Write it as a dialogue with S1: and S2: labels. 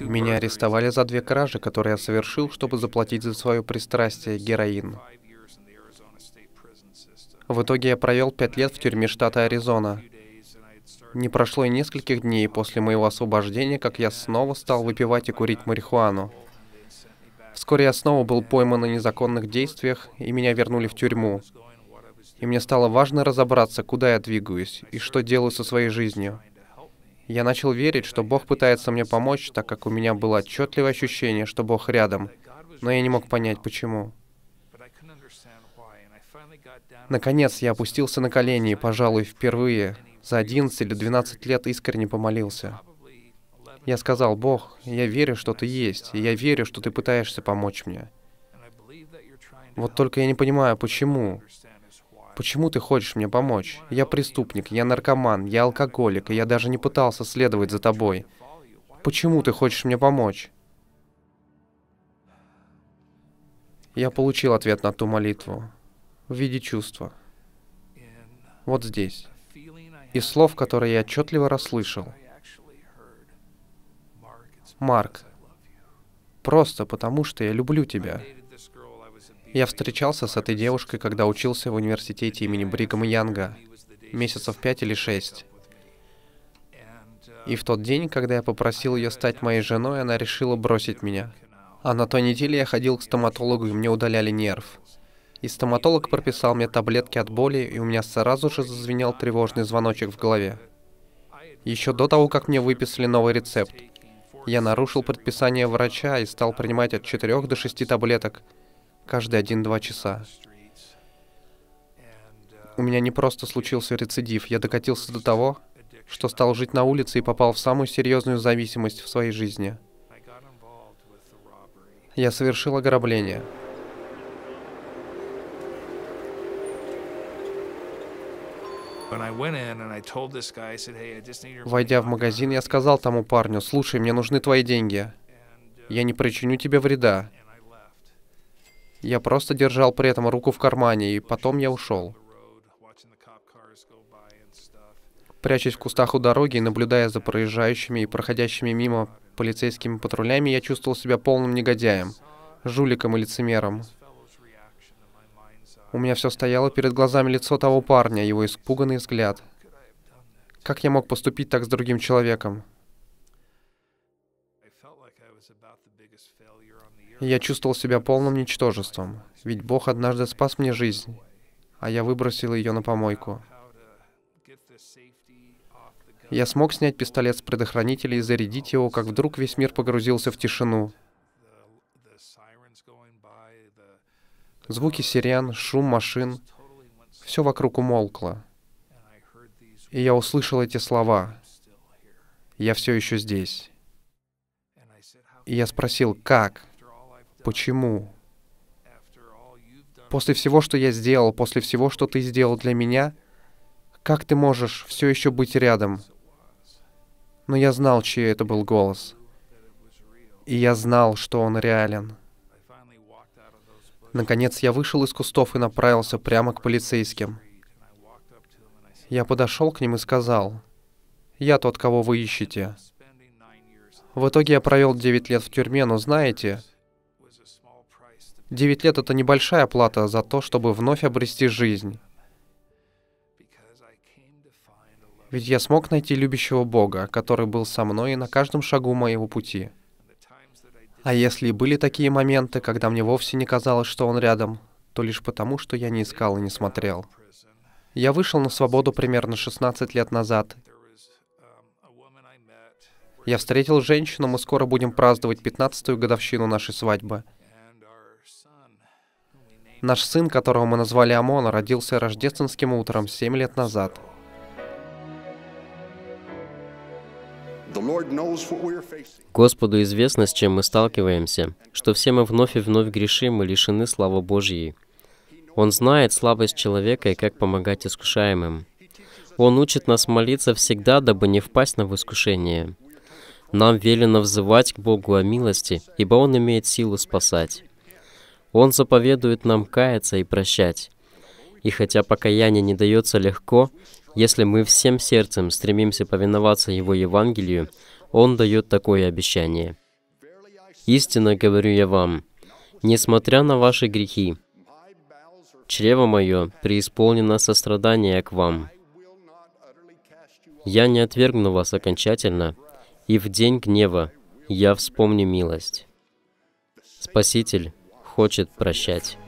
S1: Меня
S2: арестовали за две кражи, которые я совершил, чтобы заплатить за свое пристрастие героин. В итоге я провел пять лет в тюрьме штата Аризона. Не прошло и нескольких дней после моего освобождения, как я снова стал выпивать и курить марихуану. Вскоре я снова был пойман на незаконных действиях, и меня вернули в тюрьму. И мне стало важно разобраться, куда я двигаюсь и что делаю со своей жизнью. Я начал верить, что Бог пытается мне помочь, так как у меня было отчетливое ощущение, что Бог рядом, но я не мог понять, почему. Наконец, я опустился на колени и, пожалуй, впервые за 11 или 12 лет искренне помолился. Я сказал, «Бог, я верю, что Ты есть, и я верю, что Ты пытаешься помочь мне. Вот только я не понимаю, почему. Почему ты хочешь мне помочь? Я преступник, я наркоман, я алкоголик, и я даже не пытался следовать за тобой. Почему ты хочешь мне помочь? Я получил ответ на ту молитву в виде чувства. Вот здесь. Из слов, которые я отчетливо расслышал. Марк, просто потому что я люблю тебя. Я встречался с этой девушкой, когда учился в университете имени Бригама Янга, месяцев пять или шесть. И в тот день, когда я попросил ее стать моей женой, она решила бросить меня. А на той неделе я ходил к стоматологу, и мне удаляли нерв. И стоматолог прописал мне таблетки от боли, и у меня сразу же зазвенел тревожный звоночек в голове. Еще до того, как мне выписали новый рецепт, я нарушил предписание врача и стал принимать от 4 до 6 таблеток – каждые 1-2 часа. У меня не просто случился рецидив, я докатился до того, что стал жить на улице и попал в самую серьезную зависимость в своей жизни. Я совершил ограбление. Войдя в магазин, я сказал тому парню, «Слушай, мне нужны твои деньги. Я не причиню тебе вреда. Я просто держал при этом руку в кармане, и потом я ушел. Прячась в кустах у дороги и наблюдая за проезжающими и проходящими мимо полицейскими патрулями, я чувствовал себя полным негодяем, жуликом и лицемером. У меня все стояло перед глазами лицо того парня, его испуганный взгляд. Как я мог поступить так с другим человеком? Я чувствовал себя полным ничтожеством, ведь Бог однажды спас мне жизнь, а я выбросил ее на помойку. Я смог снять пистолет с предохранителя и зарядить его, как вдруг весь мир погрузился в тишину. Звуки сирен, шум машин, все вокруг умолкло. И я услышал эти слова. Я все еще здесь. И я спросил, как? Почему? После всего, что я сделал, после всего, что ты сделал для меня, как ты можешь все еще быть рядом? Но я знал, чей это был голос. И я знал, что он реален. Наконец я вышел из кустов и направился прямо к полицейским. Я подошел к ним и сказал, «Я тот, кого вы ищете». В итоге я провел 9 лет в тюрьме, но знаете, Девять лет — это небольшая плата за то, чтобы вновь обрести жизнь. Ведь я смог найти любящего Бога, который был со мной на каждом шагу моего пути. А если и были такие моменты, когда мне вовсе не казалось, что Он рядом, то лишь потому, что я не искал и не смотрел. Я вышел на свободу примерно 16 лет назад. Я встретил женщину, мы скоро будем праздновать 15-ю годовщину нашей свадьбы — Наш сын, которого мы назвали Амон, родился рождественским утром 7 лет назад.
S1: Господу известно, с чем мы сталкиваемся, что все мы вновь и вновь грешим и лишены славы Божьей. Он знает слабость человека и как помогать искушаемым. Он учит нас молиться всегда, дабы не впасть на в искушение. Нам велено взывать к Богу о милости, ибо Он имеет силу спасать. Он заповедует нам каяться и прощать. И хотя покаяние не дается легко, если мы всем сердцем стремимся повиноваться Его Евангелию, Он дает такое обещание. «Истинно говорю я вам, несмотря на ваши грехи, чрево мое преисполнено сострадания к вам. Я не отвергну вас окончательно, и в день гнева я вспомню милость». Спаситель хочет прощать.